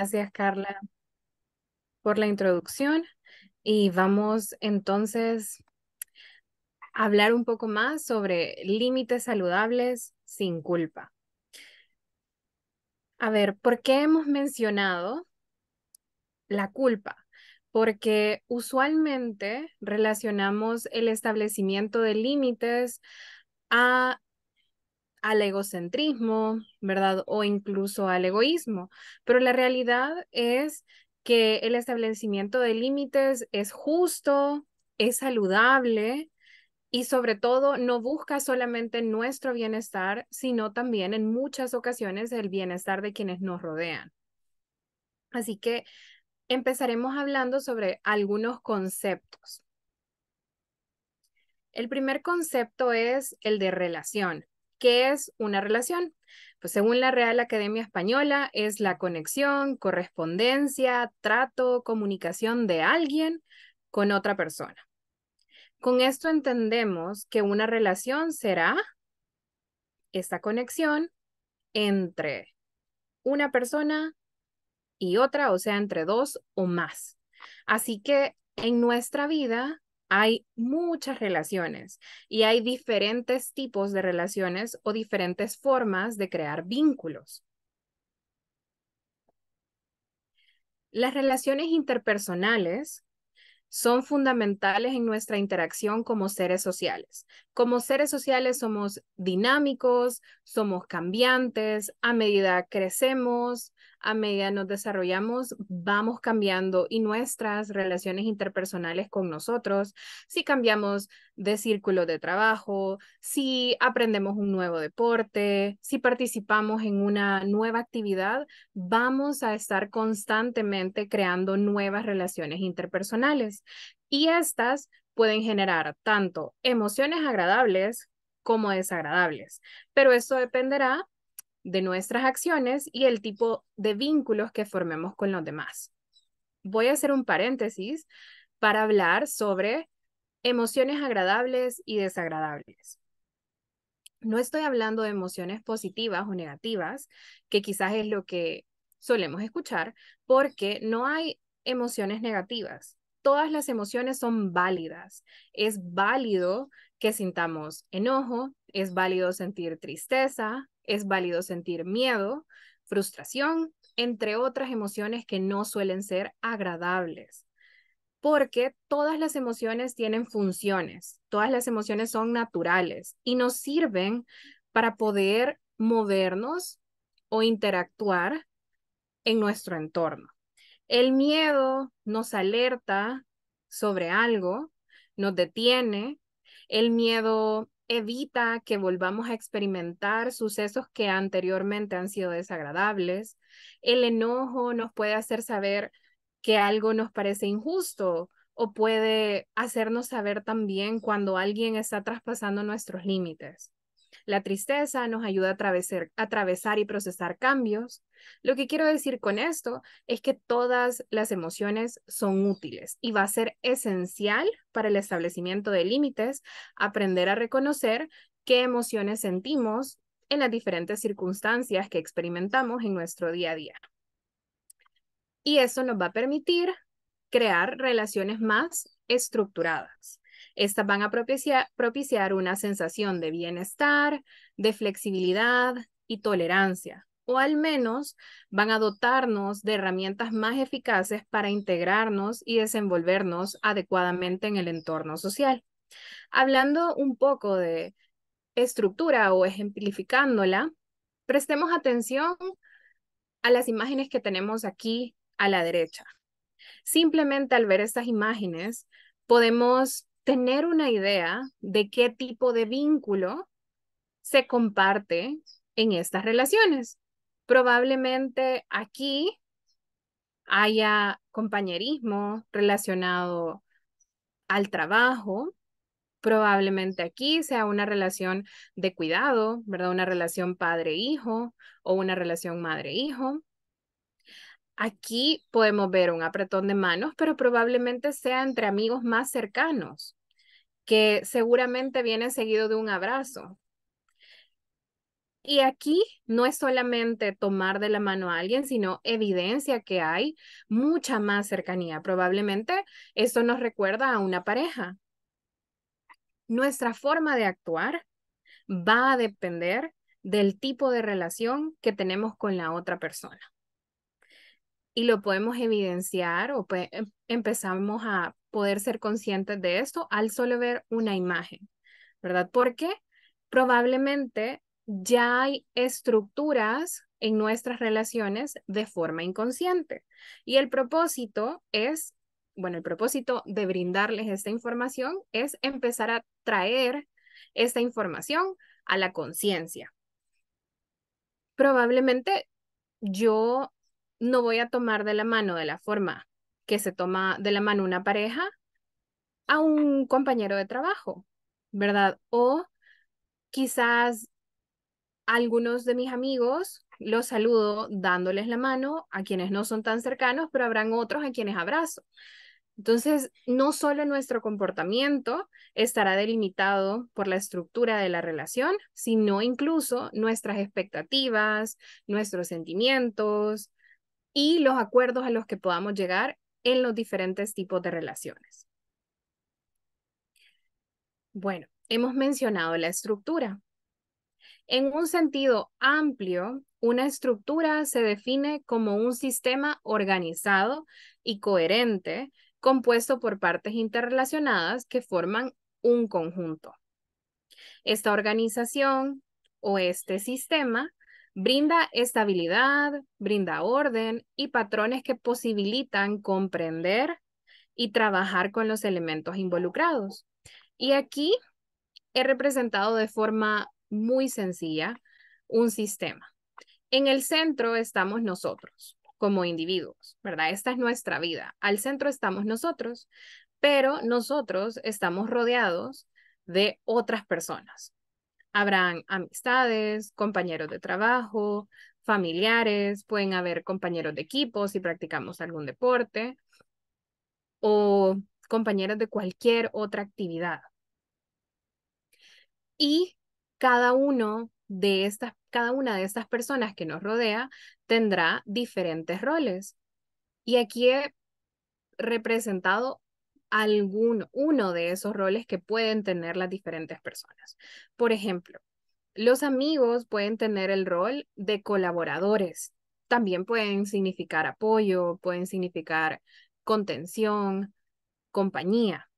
Gracias, Carla, por la introducción. Y vamos entonces a hablar un poco más sobre límites saludables sin culpa. A ver, ¿por qué hemos mencionado la culpa? Porque usualmente relacionamos el establecimiento de límites a al egocentrismo, ¿verdad? O incluso al egoísmo. Pero la realidad es que el establecimiento de límites es justo, es saludable y sobre todo no busca solamente nuestro bienestar, sino también en muchas ocasiones el bienestar de quienes nos rodean. Así que empezaremos hablando sobre algunos conceptos. El primer concepto es el de relación. ¿Qué es una relación? Pues según la Real Academia Española, es la conexión, correspondencia, trato, comunicación de alguien con otra persona. Con esto entendemos que una relación será esta conexión entre una persona y otra, o sea, entre dos o más. Así que en nuestra vida hay muchas relaciones y hay diferentes tipos de relaciones o diferentes formas de crear vínculos. Las relaciones interpersonales son fundamentales en nuestra interacción como seres sociales. Como seres sociales somos dinámicos, somos cambiantes, a medida crecemos, a medida nos desarrollamos, vamos cambiando y nuestras relaciones interpersonales con nosotros, si cambiamos de círculo de trabajo, si aprendemos un nuevo deporte, si participamos en una nueva actividad, vamos a estar constantemente creando nuevas relaciones interpersonales. Y estas pueden generar tanto emociones agradables como desagradables, pero eso dependerá de nuestras acciones y el tipo de vínculos que formemos con los demás. Voy a hacer un paréntesis para hablar sobre emociones agradables y desagradables. No estoy hablando de emociones positivas o negativas, que quizás es lo que solemos escuchar, porque no hay emociones negativas. Todas las emociones son válidas. Es válido que sintamos enojo, es válido sentir tristeza, es válido sentir miedo, frustración, entre otras emociones que no suelen ser agradables, porque todas las emociones tienen funciones, todas las emociones son naturales y nos sirven para poder movernos o interactuar en nuestro entorno. El miedo nos alerta sobre algo, nos detiene, el miedo evita que volvamos a experimentar sucesos que anteriormente han sido desagradables. El enojo nos puede hacer saber que algo nos parece injusto o puede hacernos saber también cuando alguien está traspasando nuestros límites. La tristeza nos ayuda a atravesar, y procesar cambios. Lo que quiero decir con esto es que todas las emociones son útiles y va a ser esencial para el establecimiento de límites aprender a reconocer qué emociones sentimos en las diferentes circunstancias que experimentamos en nuestro día a día. Y eso nos va a permitir crear relaciones más estructuradas. Estas van a propiciar, una sensación de bienestar, de flexibilidad y tolerancia, o al menos van a dotarnos de herramientas más eficaces para integrarnos y desenvolvernos adecuadamente en el entorno social. Hablando un poco de estructura o ejemplificándola, prestemos atención a las imágenes que tenemos aquí a la derecha. Simplemente al ver estas imágenes podemos tener una idea de qué tipo de vínculo se comparte en estas relaciones. Probablemente aquí haya compañerismo relacionado al trabajo, probablemente aquí sea una relación de cuidado, ¿verdad? Una relación padre-hijo o una relación madre-hijo. Aquí podemos ver un apretón de manos, pero probablemente sea entre amigos más cercanos que seguramente viene seguido de un abrazo. Y aquí no es solamente tomar de la mano a alguien, sino evidencia que hay mucha más cercanía. Probablemente eso nos recuerda a una pareja. Nuestra forma de actuar va a depender del tipo de relación que tenemos con la otra persona. Y lo podemos evidenciar o em, empezamos a poder ser conscientes de esto al solo ver una imagen, ¿verdad? Porque probablemente ya hay estructuras en nuestras relaciones de forma inconsciente. Y el propósito es, bueno, el propósito de brindarles esta información es empezar a traer esta información a la conciencia. Probablemente yo no voy a tomar de la mano de la forma que se toma de la mano una pareja a un compañero de trabajo, ¿verdad? O quizás algunos de mis amigos los saludo dándoles la mano a quienes no son tan cercanos, pero habrán otros a quienes abrazo. Entonces, no solo nuestro comportamiento estará delimitado por la estructura de la relación, sino incluso nuestras expectativas, nuestros sentimientos y los acuerdos a los que podamos llegar en los diferentes tipos de relaciones. Bueno, hemos mencionado la estructura. En un sentido amplio, una estructura se define como un sistema organizado y coherente compuesto por partes interrelacionadas que forman un conjunto. Esta organización o este sistema Brinda estabilidad, brinda orden y patrones que posibilitan comprender y trabajar con los elementos involucrados. Y aquí he representado de forma muy sencilla un sistema. En el centro estamos nosotros como individuos, ¿verdad? Esta es nuestra vida. Al centro estamos nosotros, pero nosotros estamos rodeados de otras personas. Habrán amistades, compañeros de trabajo, familiares, pueden haber compañeros de equipo si practicamos algún deporte o compañeros de cualquier otra actividad. Y cada uno de estas, cada una de estas personas que nos rodea tendrá diferentes roles. Y aquí he representado algún, uno de esos roles que pueden tener las diferentes personas. Por ejemplo, los amigos pueden tener el rol de colaboradores. También pueden significar apoyo, pueden significar contención, compañía.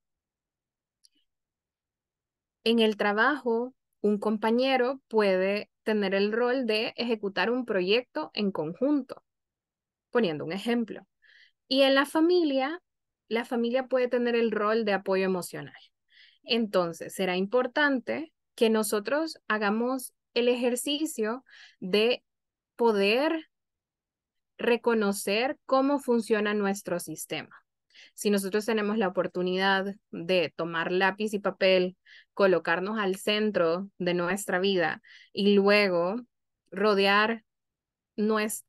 En el trabajo, un compañero puede tener el rol de ejecutar un proyecto en conjunto, poniendo un ejemplo. Y en la familia, la familia puede tener el rol de apoyo emocional. Entonces, será importante que nosotros hagamos el ejercicio de poder reconocer cómo funciona nuestro sistema. Si nosotros tenemos la oportunidad de tomar lápiz y papel, colocarnos al centro de nuestra vida y luego rodear no es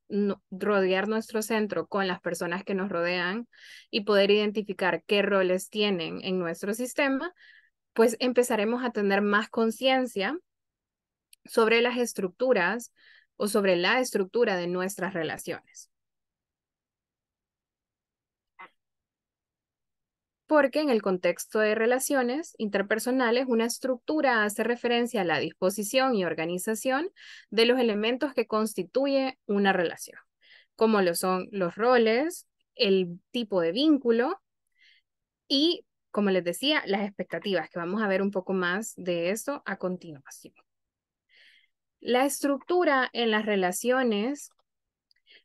rodear nuestro centro con las personas que nos rodean y poder identificar qué roles tienen en nuestro sistema, pues empezaremos a tener más conciencia sobre las estructuras o sobre la estructura de nuestras relaciones. porque en el contexto de relaciones interpersonales una estructura hace referencia a la disposición y organización de los elementos que constituye una relación, como lo son los roles, el tipo de vínculo y, como les decía, las expectativas, que vamos a ver un poco más de esto a continuación. La estructura en las relaciones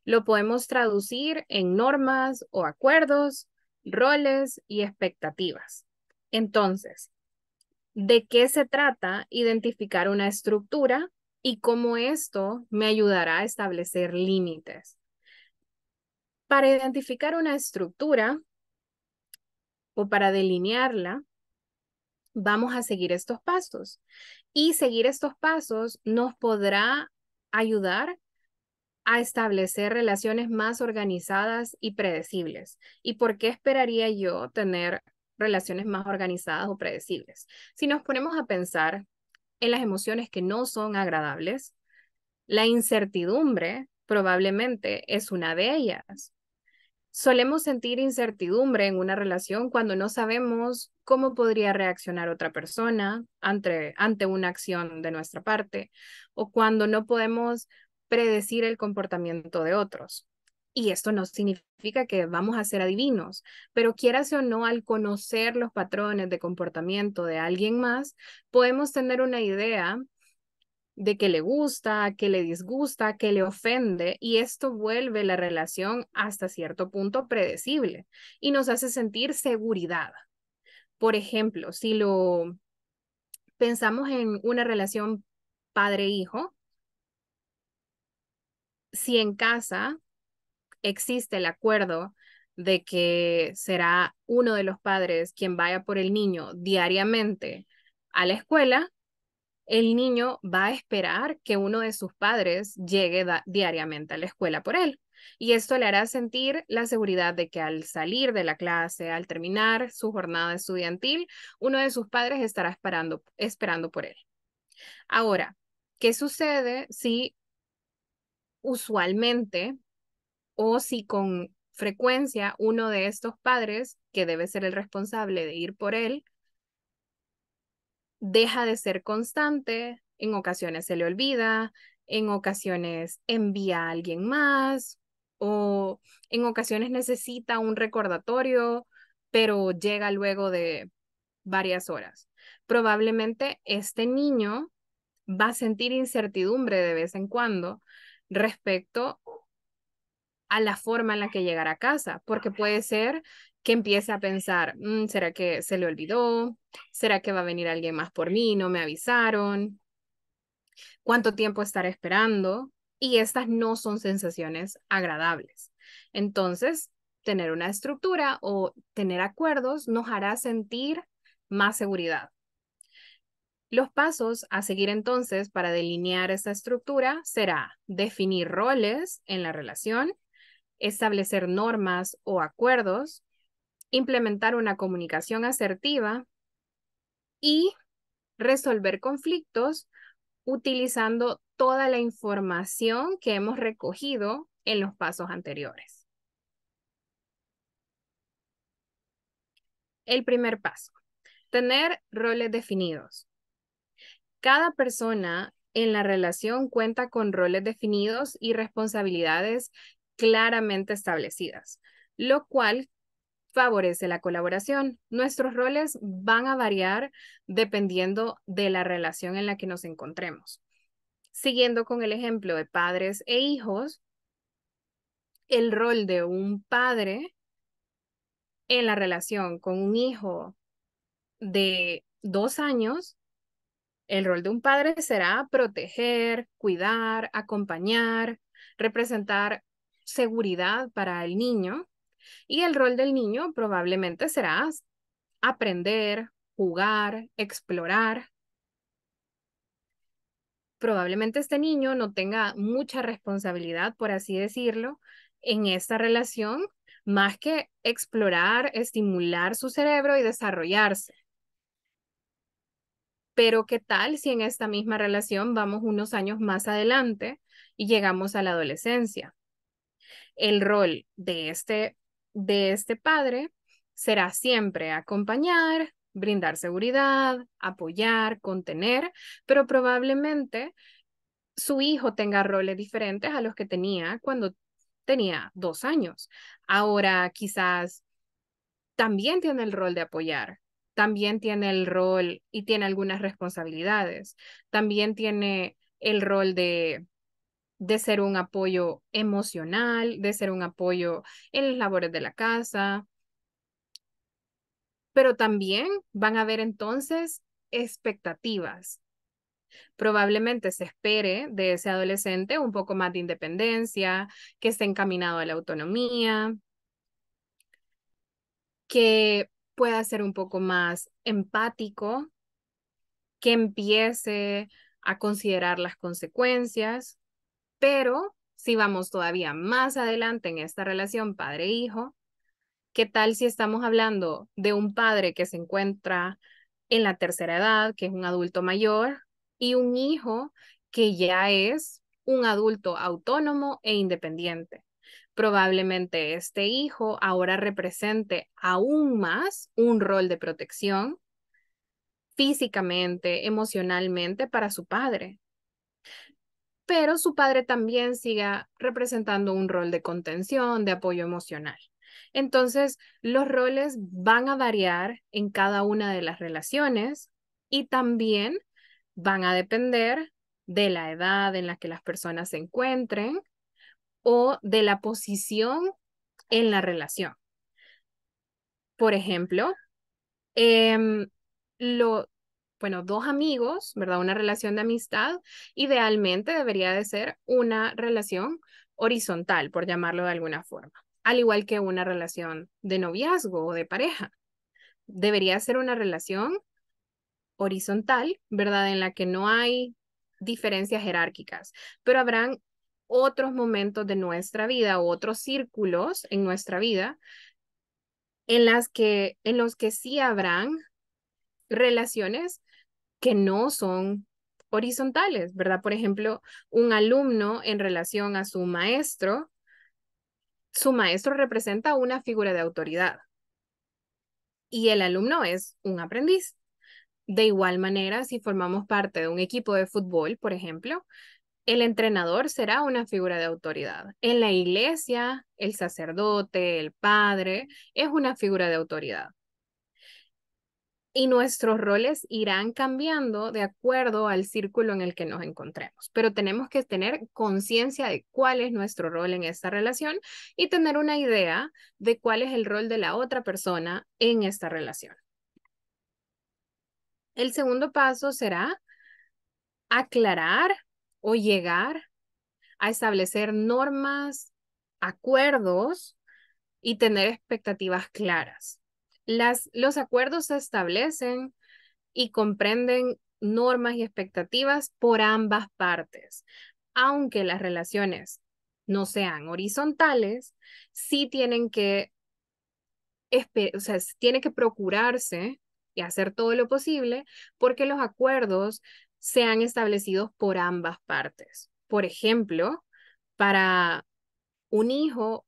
lo podemos traducir en normas o acuerdos roles y expectativas. Entonces, ¿de qué se trata identificar una estructura y cómo esto me ayudará a establecer límites? Para identificar una estructura o para delinearla, vamos a seguir estos pasos. Y seguir estos pasos nos podrá ayudar a establecer relaciones más organizadas y predecibles. ¿Y por qué esperaría yo tener relaciones más organizadas o predecibles? Si nos ponemos a pensar en las emociones que no son agradables, la incertidumbre probablemente es una de ellas. Solemos sentir incertidumbre en una relación cuando no sabemos cómo podría reaccionar otra persona ante, ante una acción de nuestra parte o cuando no podemos predecir el comportamiento de otros. Y esto no significa que vamos a ser adivinos, pero quieras o no, al conocer los patrones de comportamiento de alguien más, podemos tener una idea de qué le gusta, qué le disgusta, qué le ofende, y esto vuelve la relación hasta cierto punto predecible y nos hace sentir seguridad. Por ejemplo, si lo pensamos en una relación padre-hijo, si en casa existe el acuerdo de que será uno de los padres quien vaya por el niño diariamente a la escuela, el niño va a esperar que uno de sus padres llegue diariamente a la escuela por él. Y esto le hará sentir la seguridad de que al salir de la clase, al terminar su jornada estudiantil, uno de sus padres estará esperando, esperando por él. Ahora, ¿qué sucede si usualmente o si con frecuencia uno de estos padres, que debe ser el responsable de ir por él, deja de ser constante, en ocasiones se le olvida, en ocasiones envía a alguien más o en ocasiones necesita un recordatorio, pero llega luego de varias horas. Probablemente este niño va a sentir incertidumbre de vez en cuando respecto a la forma en la que llegar a casa, porque puede ser que empiece a pensar, mm, ¿será que se le olvidó? ¿Será que va a venir alguien más por mí? ¿No me avisaron? ¿Cuánto tiempo estaré esperando? Y estas no son sensaciones agradables. Entonces, tener una estructura o tener acuerdos nos hará sentir más seguridad. Los pasos a seguir entonces para delinear esta estructura será definir roles en la relación, establecer normas o acuerdos, implementar una comunicación asertiva y resolver conflictos utilizando toda la información que hemos recogido en los pasos anteriores. El primer paso, tener roles definidos. Cada persona en la relación cuenta con roles definidos y responsabilidades claramente establecidas, lo cual favorece la colaboración. Nuestros roles van a variar dependiendo de la relación en la que nos encontremos. Siguiendo con el ejemplo de padres e hijos, el rol de un padre en la relación con un hijo de dos años el rol de un padre será proteger, cuidar, acompañar, representar seguridad para el niño y el rol del niño probablemente será aprender, jugar, explorar. Probablemente este niño no tenga mucha responsabilidad, por así decirlo, en esta relación, más que explorar, estimular su cerebro y desarrollarse. Pero qué tal si en esta misma relación vamos unos años más adelante y llegamos a la adolescencia. El rol de este, de este padre será siempre acompañar, brindar seguridad, apoyar, contener, pero probablemente su hijo tenga roles diferentes a los que tenía cuando tenía dos años. Ahora quizás también tiene el rol de apoyar, también tiene el rol y tiene algunas responsabilidades. También tiene el rol de, de ser un apoyo emocional, de ser un apoyo en las labores de la casa. Pero también van a haber entonces expectativas. Probablemente se espere de ese adolescente un poco más de independencia, que esté encaminado a la autonomía, que pueda ser un poco más empático, que empiece a considerar las consecuencias, pero si vamos todavía más adelante en esta relación padre-hijo, ¿qué tal si estamos hablando de un padre que se encuentra en la tercera edad, que es un adulto mayor, y un hijo que ya es un adulto autónomo e independiente? probablemente este hijo ahora represente aún más un rol de protección físicamente, emocionalmente para su padre. Pero su padre también siga representando un rol de contención, de apoyo emocional. Entonces, los roles van a variar en cada una de las relaciones y también van a depender de la edad en la que las personas se encuentren o de la posición en la relación. Por ejemplo, em, lo, bueno, dos amigos, ¿verdad? Una relación de amistad, idealmente debería de ser una relación horizontal, por llamarlo de alguna forma, al igual que una relación de noviazgo o de pareja. Debería ser una relación horizontal, ¿verdad? En la que no hay diferencias jerárquicas, pero habrán otros momentos de nuestra vida o otros círculos en nuestra vida en, las que, en los que sí habrán relaciones que no son horizontales, ¿verdad? Por ejemplo, un alumno en relación a su maestro, su maestro representa una figura de autoridad y el alumno es un aprendiz. De igual manera, si formamos parte de un equipo de fútbol, por ejemplo, el entrenador será una figura de autoridad. En la iglesia, el sacerdote, el padre, es una figura de autoridad. Y nuestros roles irán cambiando de acuerdo al círculo en el que nos encontremos. Pero tenemos que tener conciencia de cuál es nuestro rol en esta relación y tener una idea de cuál es el rol de la otra persona en esta relación. El segundo paso será aclarar o llegar a establecer normas, acuerdos y tener expectativas claras. Las, los acuerdos se establecen y comprenden normas y expectativas por ambas partes. Aunque las relaciones no sean horizontales, sí tienen que, o tiene que procurarse y hacer todo lo posible porque los acuerdos sean establecidos por ambas partes. Por ejemplo, para un hijo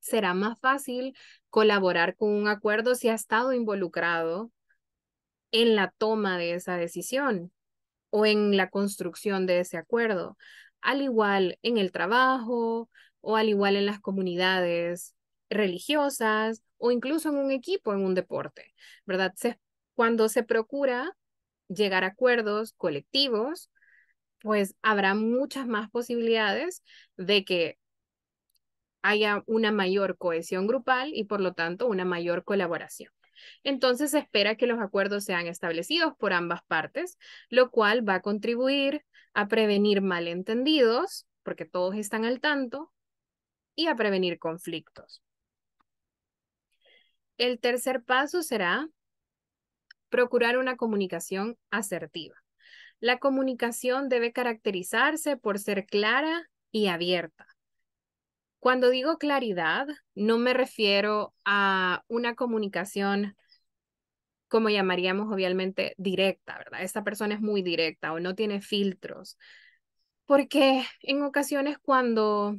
será más fácil colaborar con un acuerdo si ha estado involucrado en la toma de esa decisión o en la construcción de ese acuerdo, al igual en el trabajo o al igual en las comunidades religiosas o incluso en un equipo, en un deporte, ¿verdad? cuando se procura llegar a acuerdos colectivos, pues habrá muchas más posibilidades de que haya una mayor cohesión grupal y por lo tanto una mayor colaboración. Entonces se espera que los acuerdos sean establecidos por ambas partes, lo cual va a contribuir a prevenir malentendidos, porque todos están al tanto, y a prevenir conflictos. El tercer paso será procurar una comunicación asertiva. La comunicación debe caracterizarse por ser clara y abierta. Cuando digo claridad, no me refiero a una comunicación como llamaríamos obviamente directa, ¿verdad? Esta persona es muy directa o no tiene filtros. Porque en ocasiones cuando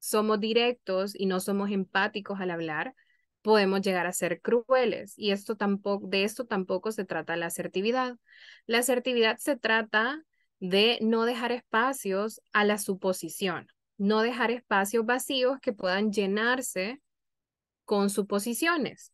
somos directos y no somos empáticos al hablar, podemos llegar a ser crueles y esto tampoco, de esto tampoco se trata la asertividad. La asertividad se trata de no dejar espacios a la suposición, no dejar espacios vacíos que puedan llenarse con suposiciones.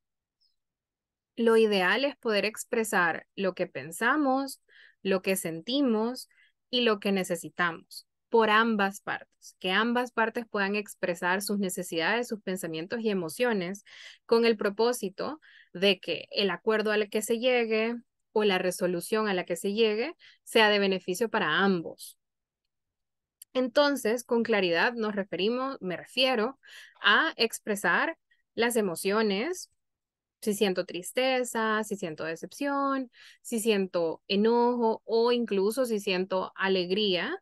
Lo ideal es poder expresar lo que pensamos, lo que sentimos y lo que necesitamos por ambas partes, que ambas partes puedan expresar sus necesidades, sus pensamientos y emociones con el propósito de que el acuerdo al que se llegue o la resolución a la que se llegue sea de beneficio para ambos. Entonces, con claridad nos referimos, me refiero a expresar las emociones, si siento tristeza, si siento decepción, si siento enojo o incluso si siento alegría,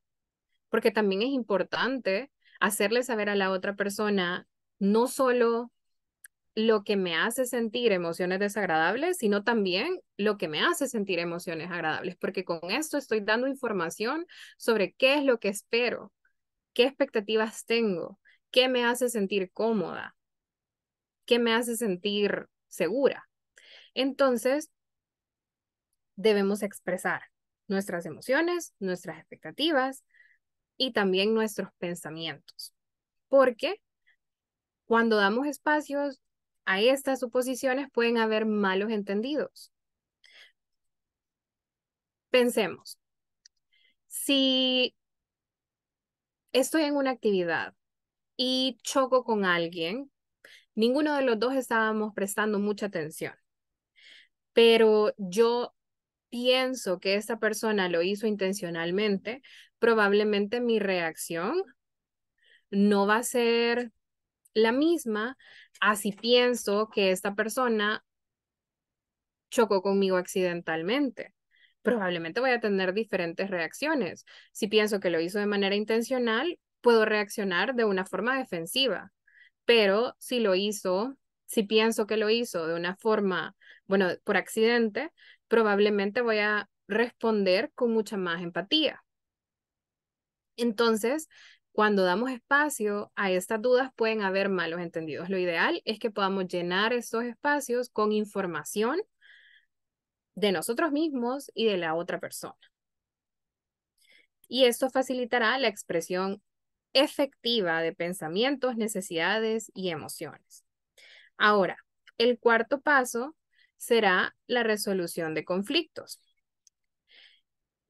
porque también es importante hacerle saber a la otra persona no solo lo que me hace sentir emociones desagradables, sino también lo que me hace sentir emociones agradables, porque con esto estoy dando información sobre qué es lo que espero, qué expectativas tengo, qué me hace sentir cómoda, qué me hace sentir segura. Entonces, debemos expresar nuestras emociones, nuestras expectativas, y también nuestros pensamientos. Porque cuando damos espacios a estas suposiciones pueden haber malos entendidos. Pensemos, si estoy en una actividad y choco con alguien, ninguno de los dos estábamos prestando mucha atención, pero yo pienso que esta persona lo hizo intencionalmente, probablemente mi reacción no va a ser la misma a si pienso que esta persona chocó conmigo accidentalmente. Probablemente voy a tener diferentes reacciones. Si pienso que lo hizo de manera intencional, puedo reaccionar de una forma defensiva. Pero si lo hizo, si pienso que lo hizo de una forma, bueno, por accidente, probablemente voy a responder con mucha más empatía. Entonces, cuando damos espacio a estas dudas pueden haber malos entendidos. Lo ideal es que podamos llenar estos espacios con información de nosotros mismos y de la otra persona. Y esto facilitará la expresión efectiva de pensamientos, necesidades y emociones. Ahora, el cuarto paso será la resolución de conflictos.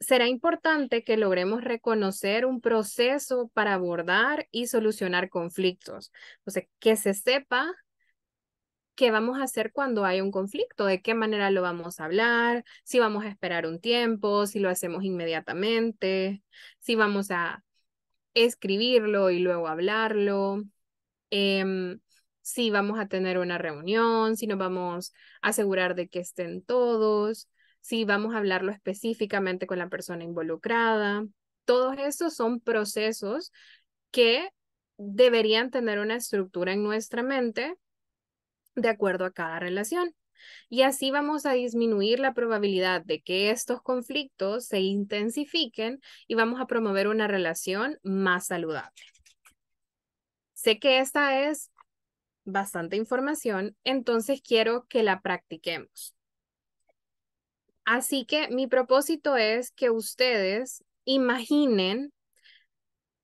Será importante que logremos reconocer un proceso para abordar y solucionar conflictos. O sea, que se sepa qué vamos a hacer cuando hay un conflicto, de qué manera lo vamos a hablar, si vamos a esperar un tiempo, si lo hacemos inmediatamente, si vamos a escribirlo y luego hablarlo. Em, si vamos a tener una reunión, si nos vamos a asegurar de que estén todos, si vamos a hablarlo específicamente con la persona involucrada. Todos estos son procesos que deberían tener una estructura en nuestra mente de acuerdo a cada relación. Y así vamos a disminuir la probabilidad de que estos conflictos se intensifiquen y vamos a promover una relación más saludable. Sé que esta es bastante información, entonces quiero que la practiquemos. Así que mi propósito es que ustedes imaginen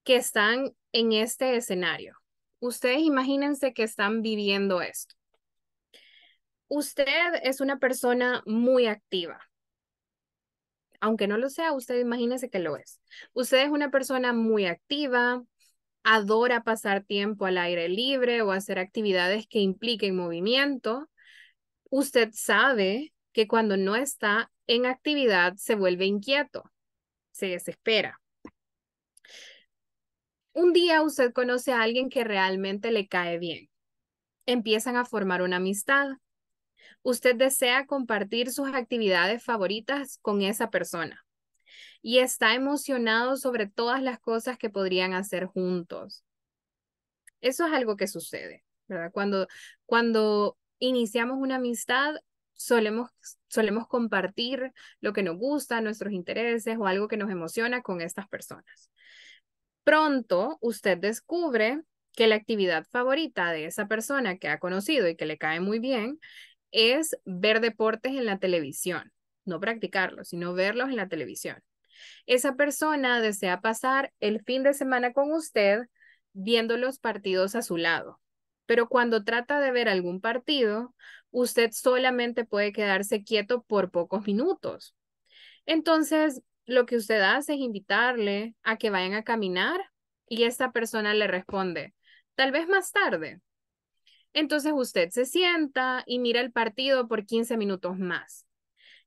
que están en este escenario. Ustedes imagínense que están viviendo esto. Usted es una persona muy activa. Aunque no lo sea, usted imagínese que lo es. Usted es una persona muy activa, adora pasar tiempo al aire libre o hacer actividades que impliquen movimiento, usted sabe que cuando no está en actividad se vuelve inquieto, se desespera. Un día usted conoce a alguien que realmente le cae bien. Empiezan a formar una amistad. Usted desea compartir sus actividades favoritas con esa persona y está emocionado sobre todas las cosas que podrían hacer juntos. Eso es algo que sucede, ¿verdad? Cuando, cuando iniciamos una amistad, solemos, solemos compartir lo que nos gusta, nuestros intereses o algo que nos emociona con estas personas. Pronto usted descubre que la actividad favorita de esa persona que ha conocido y que le cae muy bien es ver deportes en la televisión, no practicarlos, sino verlos en la televisión. Esa persona desea pasar el fin de semana con usted viendo los partidos a su lado. Pero cuando trata de ver algún partido, usted solamente puede quedarse quieto por pocos minutos. Entonces, lo que usted hace es invitarle a que vayan a caminar y esta persona le responde, tal vez más tarde. Entonces usted se sienta y mira el partido por 15 minutos más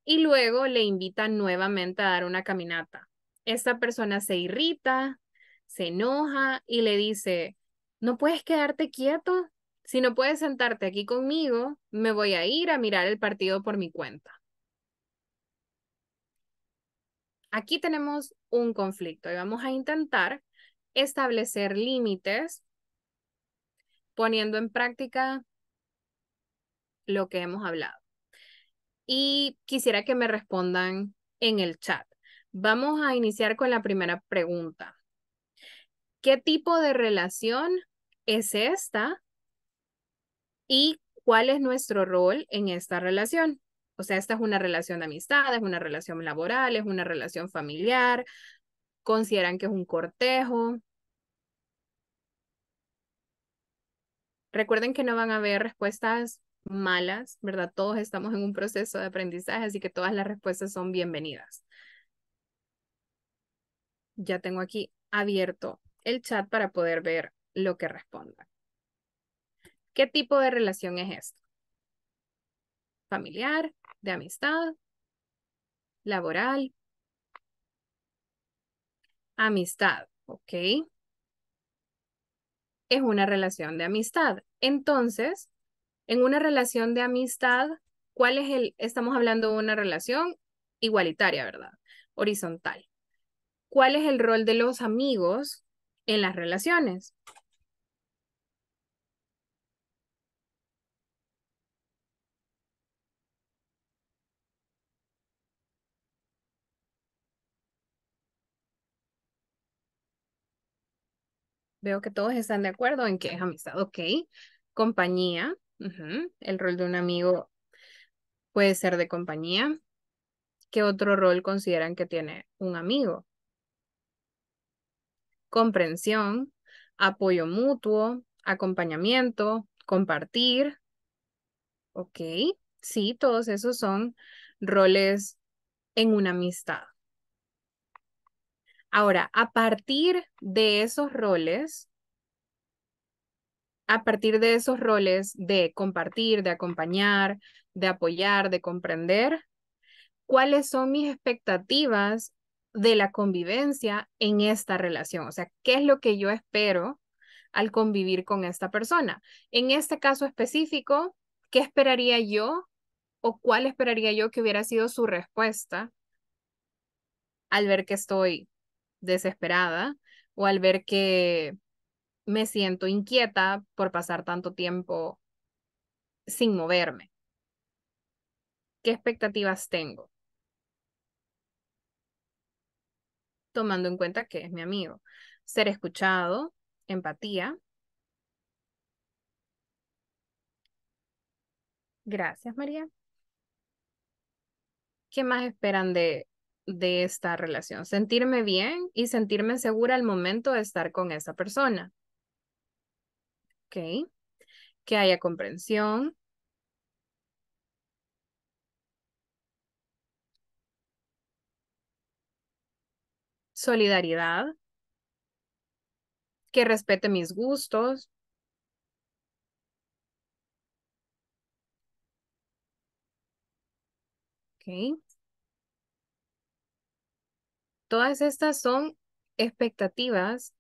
y luego le invita nuevamente a dar una caminata. Esta persona se irrita, se enoja y le dice, no puedes quedarte quieto, si no puedes sentarte aquí conmigo, me voy a ir a mirar el partido por mi cuenta. Aquí tenemos un conflicto y vamos a intentar establecer límites poniendo en práctica lo que hemos hablado y quisiera que me respondan en el chat. Vamos a iniciar con la primera pregunta. ¿Qué tipo de relación es esta? ¿Y cuál es nuestro rol en esta relación? O sea, esta es una relación de amistad, es una relación laboral, es una relación familiar. ¿Consideran que es un cortejo? Recuerden que no van a haber respuestas malas, ¿verdad? Todos estamos en un proceso de aprendizaje, así que todas las respuestas son bienvenidas. Ya tengo aquí abierto el chat para poder ver lo que respondan. ¿Qué tipo de relación es esto? ¿Familiar? ¿De amistad? ¿Laboral? Amistad, ¿ok? Es una relación de amistad. Entonces, en una relación de amistad, ¿cuál es el, estamos hablando de una relación igualitaria, ¿verdad? Horizontal. ¿Cuál es el rol de los amigos en las relaciones? Veo que todos están de acuerdo en que es amistad. Ok. Compañía. El rol de un amigo puede ser de compañía. ¿Qué otro rol consideran que tiene un amigo? Comprensión, apoyo mutuo, acompañamiento, compartir. Ok, sí, todos esos son roles en una amistad. Ahora, a partir de esos roles, a partir de esos roles de compartir, de acompañar, de apoyar, de comprender, cuáles son mis expectativas de la convivencia en esta relación. O sea, ¿qué es lo que yo espero al convivir con esta persona? En este caso específico, ¿qué esperaría yo o cuál esperaría yo que hubiera sido su respuesta al ver que estoy desesperada o al ver que me siento inquieta por pasar tanto tiempo sin moverme. ¿Qué expectativas tengo? Tomando en cuenta que es mi amigo. Ser escuchado, empatía. Gracias, María. ¿Qué más esperan de, de esta relación? Sentirme bien y sentirme segura al momento de estar con esa persona. Que haya comprensión. Solidaridad. Que respete mis gustos. Todas estas son expectativas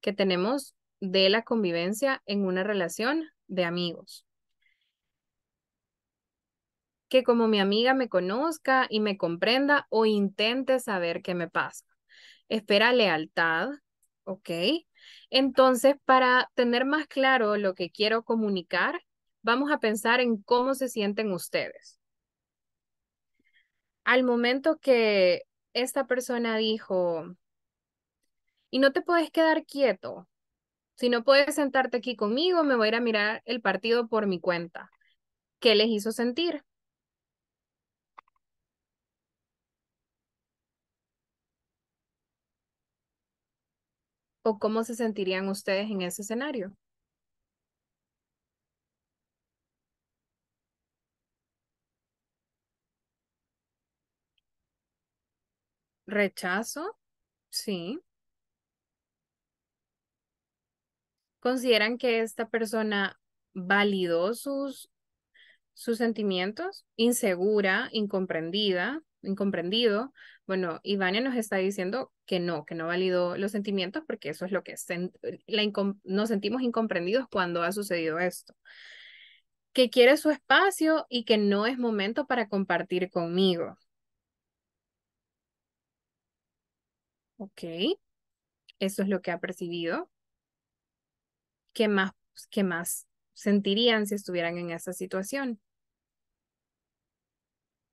que tenemos de la convivencia en una relación de amigos. Que como mi amiga me conozca y me comprenda o intente saber qué me pasa. Espera lealtad, ¿ok? Entonces, para tener más claro lo que quiero comunicar, vamos a pensar en cómo se sienten ustedes. Al momento que esta persona dijo, y no te puedes quedar quieto, si no puedes sentarte aquí conmigo, me voy a ir a mirar el partido por mi cuenta. ¿Qué les hizo sentir? ¿O cómo se sentirían ustedes en ese escenario? Rechazo, sí. ¿Consideran que esta persona validó sus, sus sentimientos? Insegura, incomprendida, incomprendido. Bueno, Ivania nos está diciendo que no, que no validó los sentimientos porque eso es lo que nos sentimos incomprendidos cuando ha sucedido esto. Que quiere su espacio y que no es momento para compartir conmigo. Ok, eso es lo que ha percibido. ¿Qué más, más sentirían si estuvieran en esa situación.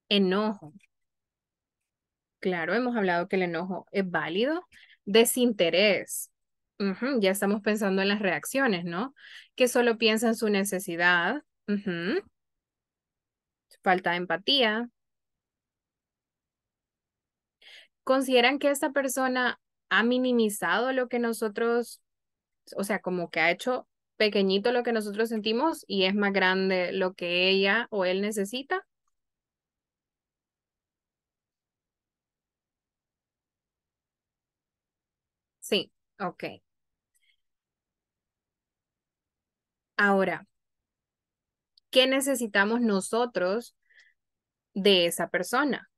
Enojo. Claro, hemos hablado que el enojo es válido. Desinterés. ya estamos pensando en las reacciones, ¿no? Que solo piensa en su necesidad. Falta de empatía. ¿Consideran que esta persona ha minimizado lo que nosotros o sea, como que ha hecho pequeñito lo que nosotros sentimos y es más grande lo que ella o él necesita. Sí, ok. Ahora, ¿qué necesitamos nosotros de esa persona?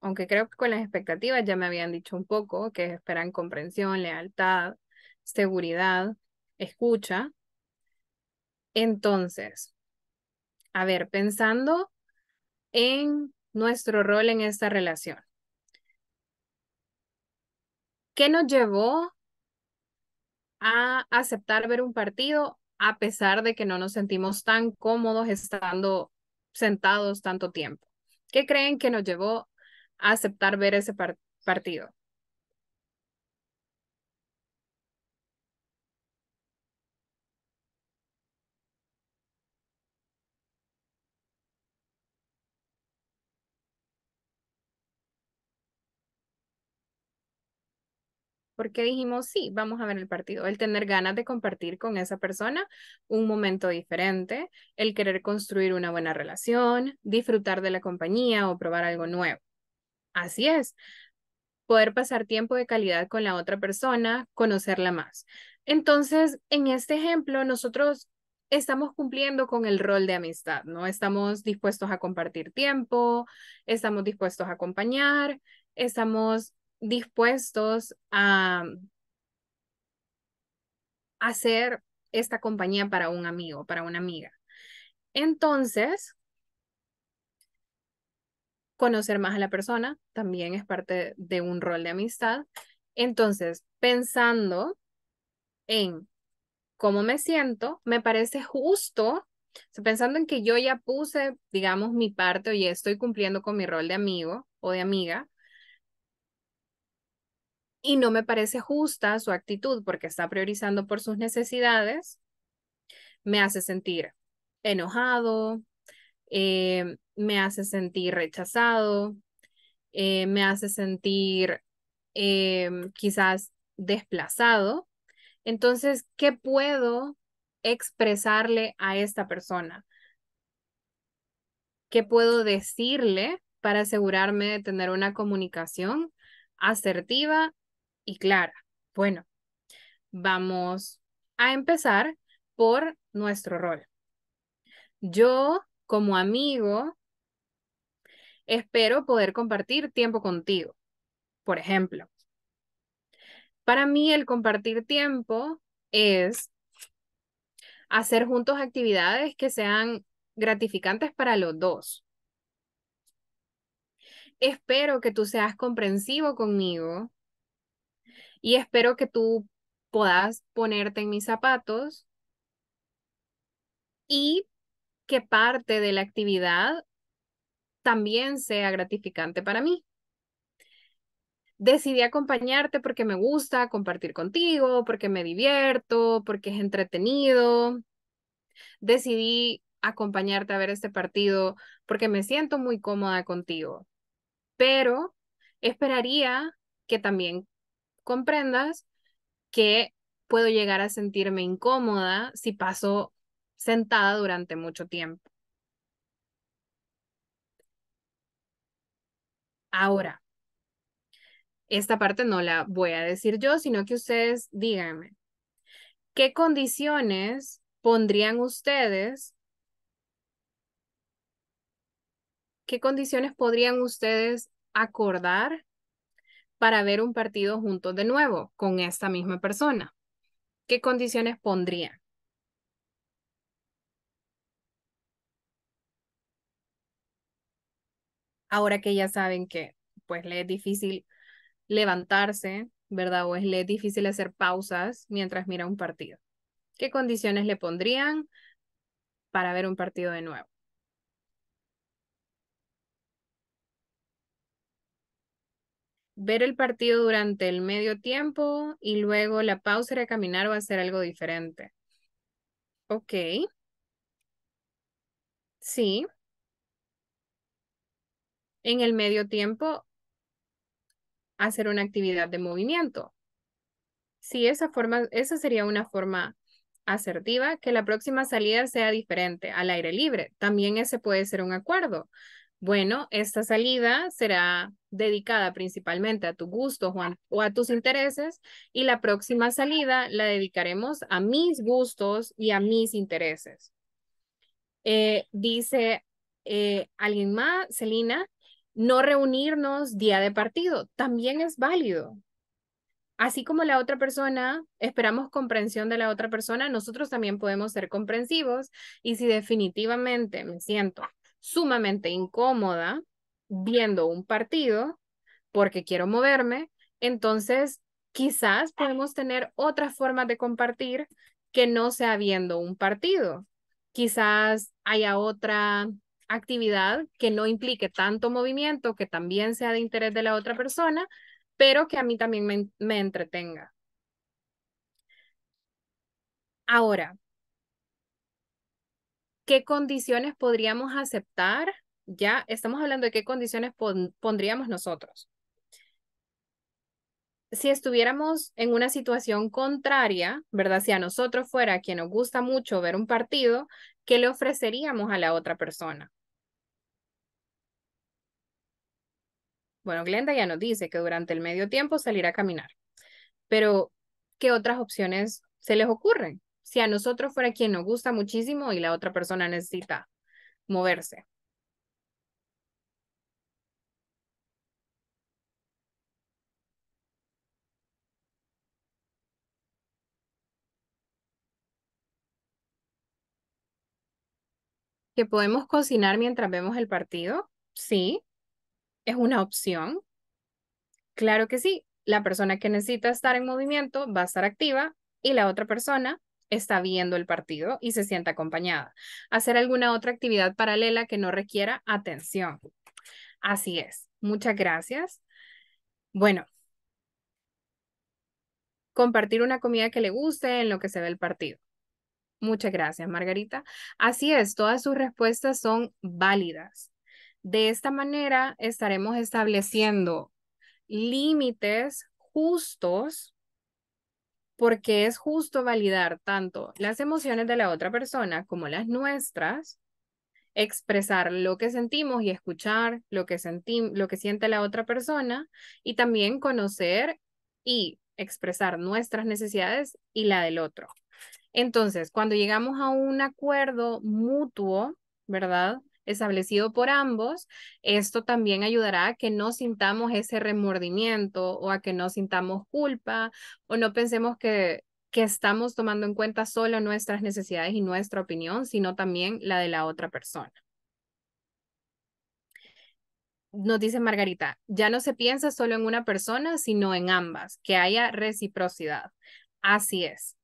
aunque creo que con las expectativas ya me habían dicho un poco que esperan comprensión, lealtad, seguridad, escucha. Entonces, a ver, pensando en nuestro rol en esta relación. ¿Qué nos llevó a aceptar ver un partido a pesar de que no nos sentimos tan cómodos estando sentados tanto tiempo? ¿Qué creen que nos llevó aceptar ver ese partido. porque dijimos, sí, vamos a ver el partido. El tener ganas de compartir con esa persona un momento diferente, el querer construir una buena relación, disfrutar de la compañía o probar algo nuevo. Así es. Poder pasar tiempo de calidad con la otra persona, conocerla más. Entonces, en este ejemplo, nosotros estamos cumpliendo con el rol de amistad, ¿no? Estamos dispuestos a compartir tiempo, estamos dispuestos a acompañar, estamos dispuestos a hacer esta compañía para un amigo, para una amiga. Entonces, conocer más a la persona, también es parte de un rol de amistad. Entonces, pensando en cómo me siento, me parece justo, pensando en que yo ya puse, digamos, mi parte o ya estoy cumpliendo con mi rol de amigo o de amiga, y no me parece justa su actitud porque está priorizando por sus necesidades, me hace sentir enojado, em, me hace sentir rechazado, eh, me hace sentir em, quizás desplazado. Entonces, ¿qué puedo expresarle a esta persona? ¿Qué puedo decirle para asegurarme de tener una comunicación asertiva y clara? Bueno, vamos a empezar por nuestro rol. Yo, como amigo, Espero poder compartir tiempo contigo, por ejemplo. Para mí el compartir tiempo es hacer juntos actividades que sean gratificantes para los dos. Espero que tú seas comprensivo conmigo y espero que tú puedas ponerte en mis zapatos y que parte de la actividad también sea gratificante para mí. Decidí acompañarte porque me gusta compartir contigo, porque me divierto, porque es entretenido. Decidí acompañarte a ver este partido porque me siento muy cómoda contigo. Pero esperaría que también comprendas que puedo llegar a sentirme incómoda si paso sentada durante mucho tiempo. Ahora, esta parte no la voy a decir yo, sino que ustedes díganme, ¿qué condiciones pondrían ustedes? ¿Qué condiciones podrían ustedes acordar para ver un partido juntos de nuevo con esta misma persona? ¿Qué condiciones pondrían? ahora que ya saben que pues le es difícil levantarse, ¿verdad? O es le es difícil hacer pausas mientras mira un partido. ¿Qué condiciones le pondrían para ver un partido de nuevo? Ver el partido durante el medio tiempo y luego la pausa era caminar o hacer algo diferente. Ok. Sí, en el medio tiempo hacer una actividad de movimiento. si esa, forma, esa sería una forma asertiva, que la próxima salida sea diferente, al aire libre. También ese puede ser un acuerdo. Bueno, esta salida será dedicada principalmente a tu gusto Juan, o a tus intereses y la próxima salida la dedicaremos a mis gustos y a mis intereses. Eh, dice eh, alguien más, Celina, no reunirnos día de partido, también es válido. Así como la otra persona, esperamos comprensión de la otra persona, nosotros también podemos ser comprensivos y si definitivamente me siento sumamente incómoda viendo un partido porque quiero moverme, entonces quizás podemos tener otra forma de compartir que no sea viendo un partido. Quizás haya otra actividad que no implique tanto movimiento, que también sea de interés de la otra persona, pero que a mí también me, entretenga. Ahora, ¿qué condiciones podríamos aceptar? Ya estamos hablando de qué condiciones pondríamos nosotros. Si estuviéramos en una situación contraria, ¿verdad? Si a nosotros fuera quien nos gusta mucho ver un partido, ¿qué le ofreceríamos a la otra persona? Bueno, Glenda ya nos dice que durante el medio tiempo salir a caminar, pero ¿qué otras opciones se les ocurren? Si a nosotros fuera quien nos gusta muchísimo y la otra persona necesita moverse. ¿Que podemos cocinar mientras vemos el partido? Sí, es una opción. Claro que sí, la persona que necesita estar en movimiento va a estar activa y la otra persona está viendo el partido y se siente acompañada. Hacer alguna otra actividad paralela que no requiera atención. Así es. Muchas gracias. Bueno, compartir una comida que le guste en lo que se ve el partido. Muchas gracias, Margarita. Así es, todas sus respuestas son válidas. De esta manera estaremos estableciendo límites justos porque es justo validar tanto las emociones de la otra persona como las nuestras, expresar lo que sentimos y escuchar lo que, lo que siente la otra persona y también conocer y expresar nuestras necesidades y la del otro. Entonces, cuando llegamos a un acuerdo mutuo, ¿verdad? establecido por ambos, esto también ayudará a que no sintamos ese remordimiento o a que no sintamos culpa o no pensemos que que estamos tomando en cuenta solo nuestras necesidades y nuestra opinión, sino también la de la otra persona. Nos dice Margarita, ya no se piensa solo en una persona, sino en ambas, que haya reciprocidad. Así es.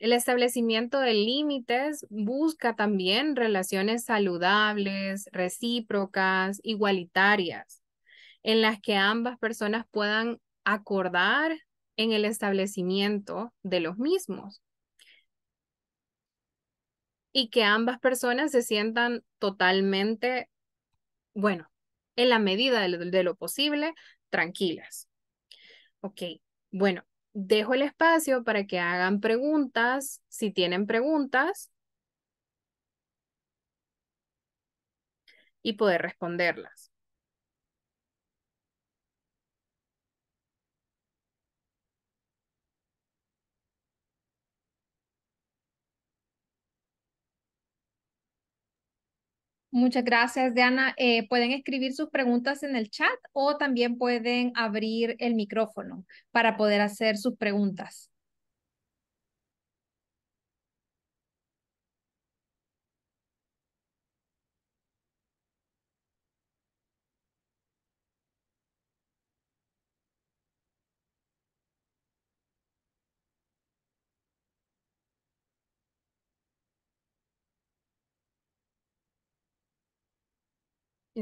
El establecimiento de límites busca también relaciones saludables, recíprocas, igualitarias, en las que ambas personas puedan acordar en el establecimiento de los mismos y que ambas personas se sientan totalmente, bueno, en la medida de lo, posible, tranquilas. Ok, bueno, dejo el espacio para que hagan preguntas, si tienen preguntas, y poder responderlas. Muchas gracias, Diana. Eh, pueden escribir sus preguntas en el chat o también pueden abrir el micrófono para poder hacer sus preguntas.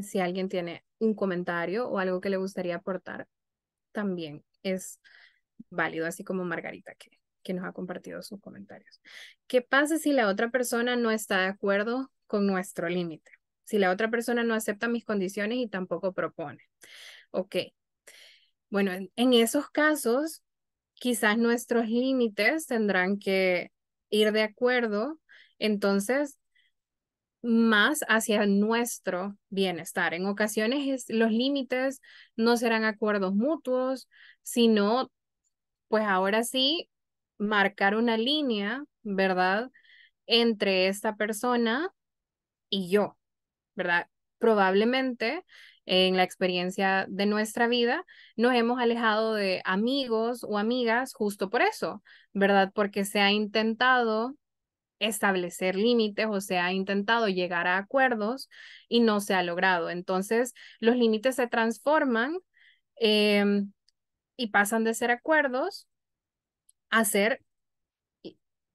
si alguien tiene un comentario o algo que le gustaría aportar, también es válido, así como Margarita que, que nos ha compartido sus comentarios. ¿Qué pasa si la otra persona no está de acuerdo con nuestro límite? Si la otra persona no acepta mis condiciones y tampoco propone. Ok. Bueno, en esos casos, quizás nuestros límites tendrán que ir de acuerdo. Entonces, más hacia nuestro bienestar. En ocasiones los límites no serán acuerdos mutuos, sino, pues ahora sí, marcar una línea, ¿verdad? Entre esta persona y yo, ¿verdad? Probablemente en la experiencia de nuestra vida, nos hemos alejado de amigos o amigas justo por eso, ¿verdad? Porque se ha intentado establecer límites o se ha intentado llegar a acuerdos y no se ha logrado. Entonces, los límites se transforman em, y pasan de ser acuerdos a ser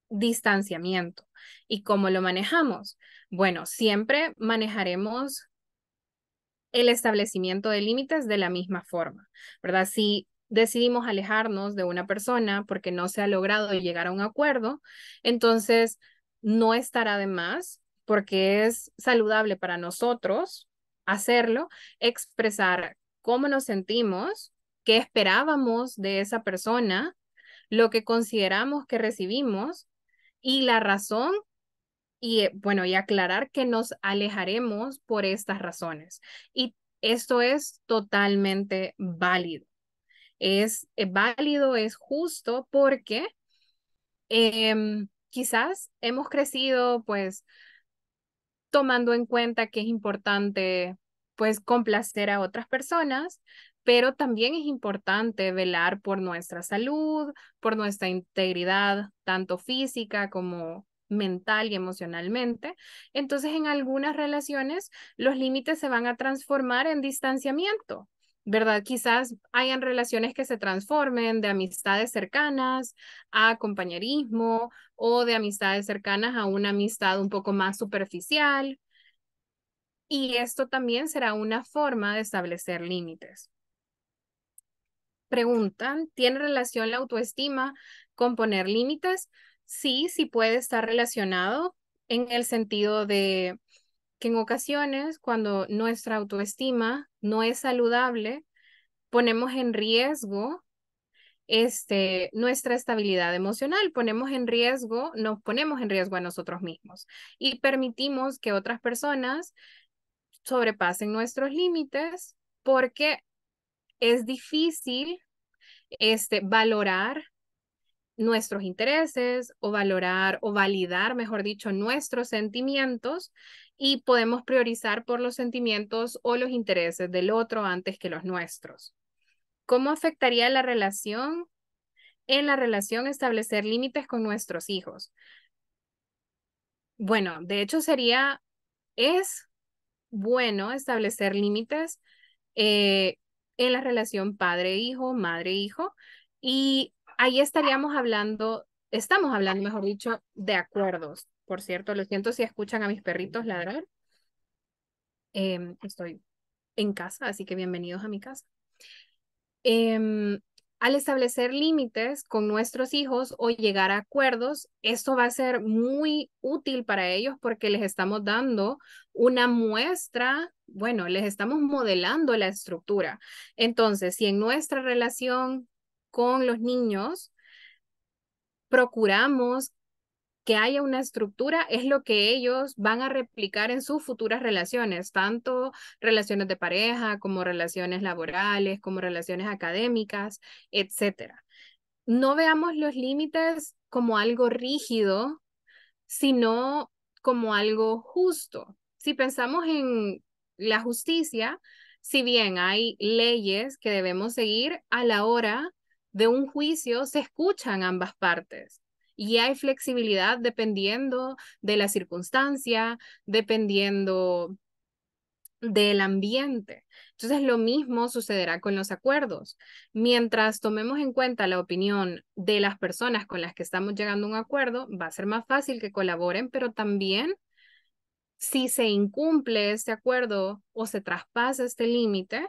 distanciamiento. ¿Y cómo lo manejamos? Bueno, siempre manejaremos el establecimiento de límites de la misma forma, ¿verdad? Si decidimos alejarnos de una persona porque no se ha logrado llegar a un acuerdo, entonces no estará de más porque es saludable para nosotros hacerlo, expresar cómo nos sentimos, qué esperábamos de esa persona, lo que consideramos que recibimos y la razón y eh, bueno, y aclarar que nos alejaremos por estas razones. Y esto es totalmente válido. Es eh, válido, es justo porque em, quizás hemos crecido pues tomando en cuenta que es importante pues complacer a otras personas, pero también es importante velar por nuestra salud, por nuestra integridad, tanto física como mental y emocionalmente. Entonces, en algunas relaciones, los límites se van a transformar en distanciamiento. ¿verdad? Quizás hayan relaciones que se transformen de amistades cercanas a compañerismo o de amistades cercanas a una amistad un poco más superficial. Y esto también será una forma de establecer límites. Preguntan, ¿tiene relación la autoestima con poner límites? Sí, sí puede estar relacionado en el sentido de en ocasiones cuando nuestra autoestima no es saludable, ponemos en riesgo este, nuestra estabilidad emocional, ponemos en riesgo, nos ponemos en riesgo a nosotros mismos y permitimos que otras personas sobrepasen nuestros límites porque es difícil este, valorar nuestros intereses o valorar o validar, mejor dicho, nuestros sentimientos y podemos priorizar por los sentimientos o los intereses del otro antes que los nuestros. ¿Cómo afectaría la relación? En la relación establecer límites con nuestros hijos. Bueno, de hecho sería, es bueno establecer límites eh, en la relación padre-hijo, madre-hijo, y ahí estaríamos hablando, estamos hablando, mejor dicho, de acuerdos. Por cierto, lo siento si escuchan a mis perritos ladrar. Em, estoy en casa, así que bienvenidos a mi casa. Em, al establecer límites con nuestros hijos o llegar a acuerdos, esto va a ser muy útil para ellos porque les estamos dando una muestra, bueno, les estamos modelando la estructura. Entonces, si en nuestra relación con los niños, procuramos que haya una estructura es lo que ellos van a replicar en sus futuras relaciones, tanto relaciones de pareja como relaciones laborales, como relaciones académicas, etc. No veamos los límites como algo rígido, sino como algo justo. Si pensamos en la justicia, si bien hay leyes que debemos seguir a la hora de un juicio se escuchan ambas partes y hay flexibilidad dependiendo de la circunstancia, dependiendo del ambiente. Entonces, lo mismo sucederá con los acuerdos. Mientras tomemos en cuenta la opinión de las personas con las que estamos llegando a un acuerdo, va a ser más fácil que colaboren, pero también si se incumple este acuerdo o se traspasa este límite,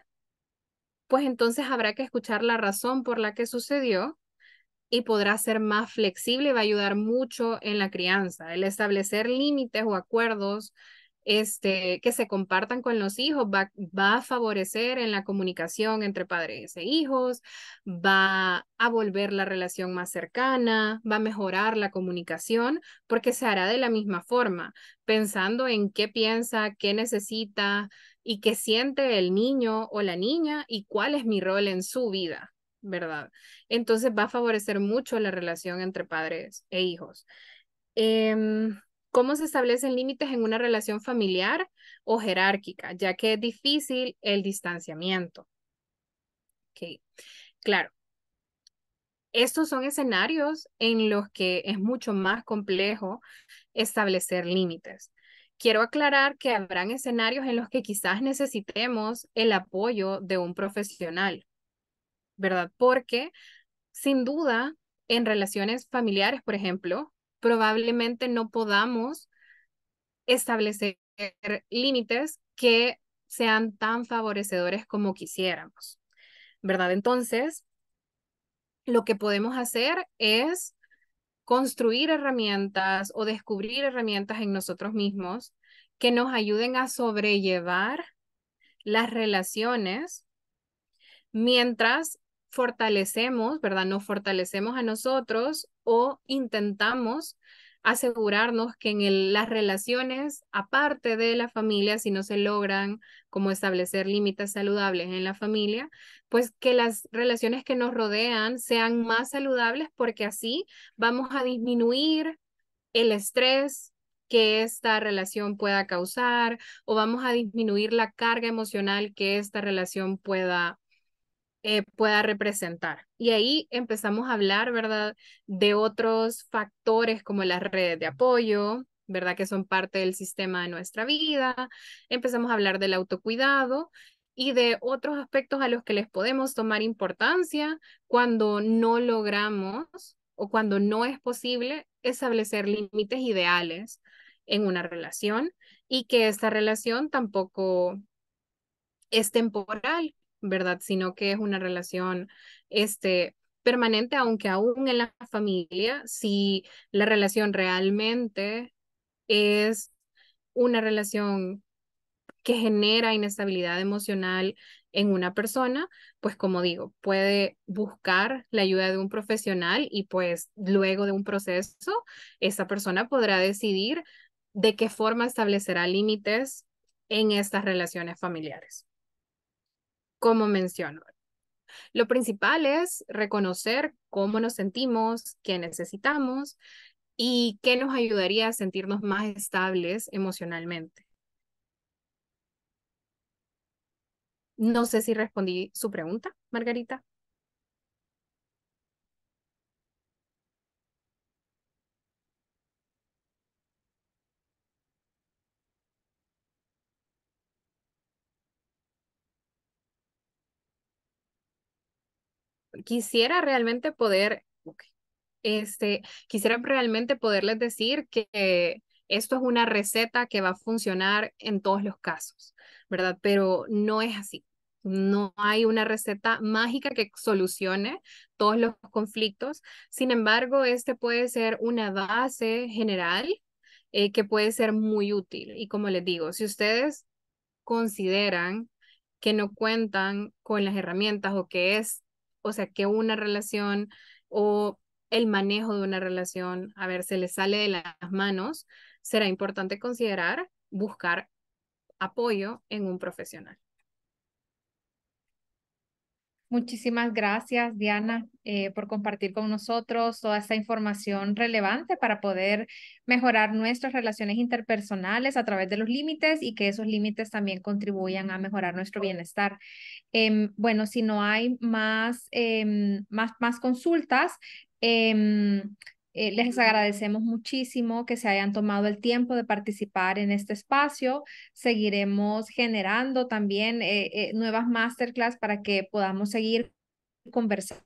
pues entonces habrá que escuchar la razón por la que sucedió y podrá ser más flexible y va a ayudar mucho en la crianza. El establecer límites o acuerdos este, que se compartan con los hijos va, a favorecer en la comunicación entre padres e hijos, va a volver la relación más cercana, va a mejorar la comunicación porque se hará de la misma forma, pensando en qué piensa, qué necesita y qué siente el niño o la niña y cuál es mi rol en su vida. ¿Verdad? Entonces va a favorecer mucho la relación entre padres e hijos. Em, cómo se establecen límites en una relación familiar o jerárquica, ya que es difícil el distanciamiento. Ok, Claro, estos son escenarios en los que es mucho más complejo establecer límites. Quiero aclarar que habrán escenarios en los que quizás necesitemos el apoyo de un profesional, ¿verdad? Porque sin duda, en relaciones familiares, por ejemplo, probablemente no podamos establecer límites que sean tan favorecedores como quisiéramos, ¿verdad? Entonces, lo que podemos hacer es construir herramientas o descubrir herramientas en nosotros mismos que nos ayuden a sobrellevar las relaciones mientras fortalecemos, ¿verdad? Nos fortalecemos a nosotros o intentamos asegurarnos que en las relaciones, aparte de la familia, si no se logran como establecer límites saludables en la familia, pues que las relaciones que nos rodean sean más saludables porque así vamos a disminuir el estrés que esta relación pueda causar o vamos a disminuir la carga emocional que esta relación pueda eh, pueda representar. Y ahí empezamos a hablar, ¿verdad?, de otros factores como las redes de apoyo, ¿verdad?, que son parte del sistema de nuestra vida. Empezamos a hablar del autocuidado y de otros aspectos a los que les podemos tomar importancia cuando no logramos o cuando no es posible establecer límites ideales en una relación y que esta relación tampoco es temporal, ¿verdad? Sino que es una relación este, permanente, aunque aún en la familia, si la relación realmente es una relación que genera inestabilidad emocional en una persona, pues como digo, puede buscar la ayuda de un profesional y pues luego de un proceso, esa persona podrá decidir de qué forma establecerá límites en estas relaciones familiares como menciono. Lo principal es reconocer cómo nos sentimos, qué necesitamos y qué nos ayudaría a sentirnos más estables emocionalmente. No sé si respondí su pregunta, Margarita. quisiera realmente poder, este, quisiera realmente poderles decir que esto es una receta que va a funcionar en todos los casos, ¿verdad? Pero no es así. No hay una receta mágica que solucione todos los conflictos. Sin embargo, este puede ser una base general eh, que puede ser muy útil. Y como les digo, si ustedes consideran que no cuentan con las herramientas o que es o sea, que una relación o el manejo de una relación, a ver, se le sale de las manos, será importante considerar buscar apoyo en un profesional. Muchísimas gracias, Diana, eh, por compartir con nosotros toda esta información relevante para poder mejorar nuestras relaciones interpersonales a través de los límites y que esos límites también contribuyan a mejorar nuestro bienestar. Em, bueno, si no hay más, em, más, más consultas, em, eh, les agradecemos muchísimo que se hayan tomado el tiempo de participar en este espacio. Seguiremos generando también eh, eh, nuevas masterclass para que podamos seguir conversando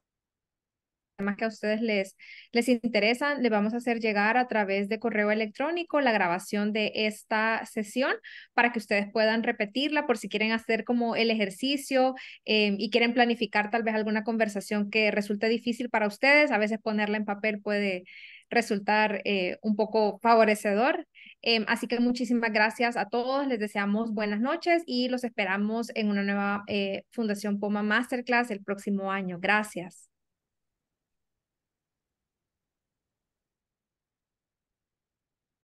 temas que a ustedes les, les interesan, les vamos a hacer llegar a través de correo electrónico la grabación de esta sesión para que ustedes puedan repetirla por si quieren hacer como el ejercicio eh, y quieren planificar tal vez alguna conversación que resulte difícil para ustedes. A veces ponerla en papel puede resultar eh, un poco favorecedor. Eh, así que muchísimas gracias a todos, les deseamos buenas noches y los esperamos en una nueva Fundación Poma Masterclass el próximo año. Gracias.